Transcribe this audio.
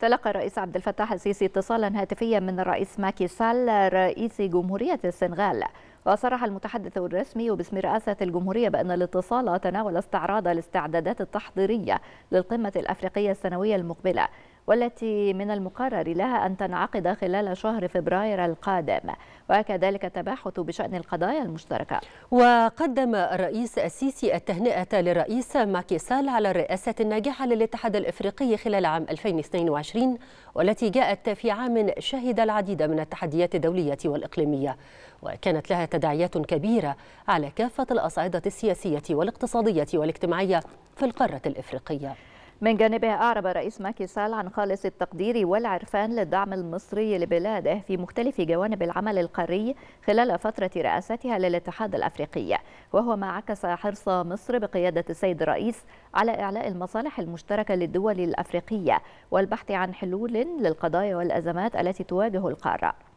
تلقى الرئيس عبد الفتاح السيسي اتصالا هاتفيا من الرئيس ماكي سال رئيس جمهورية السنغال وصرح المتحدث الرسمي باسم رئاسة الجمهورية بأن الاتصال تناول استعراض الاستعدادات التحضيرية للقمة الأفريقية السنوية المقبلة والتي من المقرر لها أن تنعقد خلال شهر فبراير القادم وكذلك التباحث بشأن القضايا المشتركة وقدم الرئيس السيسي التهنئة للرئيس ماكي سال على الرئاسة الناجحة للاتحاد الإفريقي خلال عام 2022 والتي جاءت في عام شهد العديد من التحديات الدولية والإقليمية وكانت لها تداعيات كبيرة على كافة الأصعدة السياسية والاقتصادية والاجتماعية في القارة الإفريقية من جانبه أعرب رئيس ماكي سال عن خالص التقدير والعرفان للدعم المصري لبلاده في مختلف جوانب العمل القاري خلال فترة رئاستها للاتحاد الأفريقي وهو ما عكس حرص مصر بقيادة السيد الرئيس على إعلاء المصالح المشتركة للدول الأفريقية والبحث عن حلول للقضايا والأزمات التي تواجه القارة